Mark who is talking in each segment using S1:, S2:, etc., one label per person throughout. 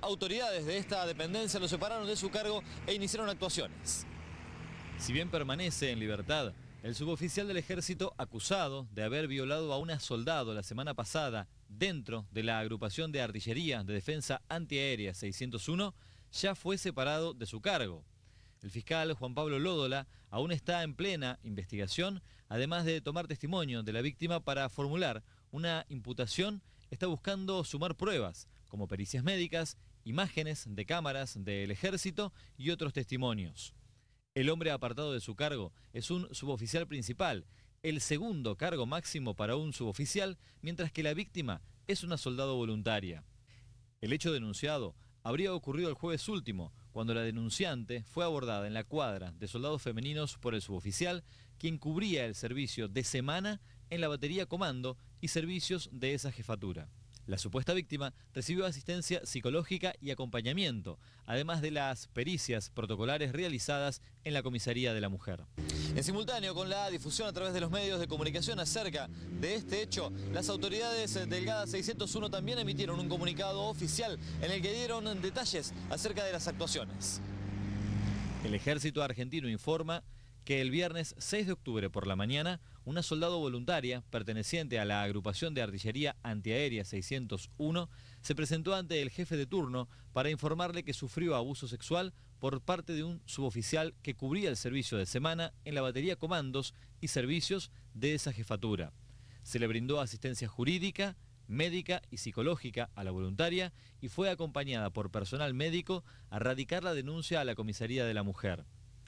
S1: Autoridades de esta dependencia lo separaron de su cargo e iniciaron actuaciones. Si bien permanece en libertad, el suboficial del ejército acusado de haber violado a una soldado la semana pasada dentro de la agrupación de artillería de defensa antiaérea 601 ya fue separado de su cargo. El fiscal Juan Pablo Lódola aún está en plena investigación, además de tomar testimonio de la víctima para formular una imputación, está buscando sumar pruebas como pericias médicas, imágenes de cámaras del ejército y otros testimonios. El hombre apartado de su cargo es un suboficial principal, el segundo cargo máximo para un suboficial, mientras que la víctima es una soldado voluntaria. El hecho denunciado habría ocurrido el jueves último, cuando la denunciante fue abordada en la cuadra de soldados femeninos por el suboficial, quien cubría el servicio de semana en la batería comando y servicios de esa jefatura. La supuesta víctima recibió asistencia psicológica y acompañamiento, además de las pericias protocolares realizadas en la comisaría de la mujer. En simultáneo con la difusión a través de los medios de comunicación acerca de este hecho, las autoridades del GADA 601 también emitieron un comunicado oficial en el que dieron detalles acerca de las actuaciones. El ejército argentino informa que el viernes 6 de octubre por la mañana, una soldado voluntaria perteneciente a la agrupación de artillería antiaérea 601 se presentó ante el jefe de turno para informarle que sufrió abuso sexual por parte de un suboficial que cubría el servicio de semana en la batería comandos y servicios de esa jefatura. Se le brindó asistencia jurídica, médica y psicológica a la voluntaria y fue acompañada por personal médico a radicar la denuncia a la comisaría de la mujer.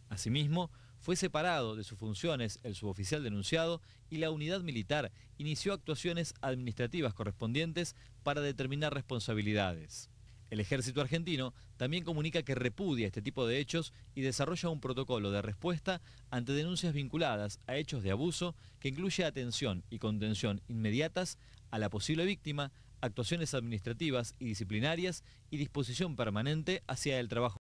S1: Asimismo, fue separado de sus funciones el suboficial denunciado y la unidad militar inició actuaciones administrativas correspondientes para determinar responsabilidades. El ejército argentino también comunica que repudia este tipo de hechos y desarrolla un protocolo de respuesta ante denuncias vinculadas a hechos de abuso que incluye atención y contención inmediatas a la posible víctima, actuaciones administrativas y disciplinarias y disposición permanente hacia el trabajo.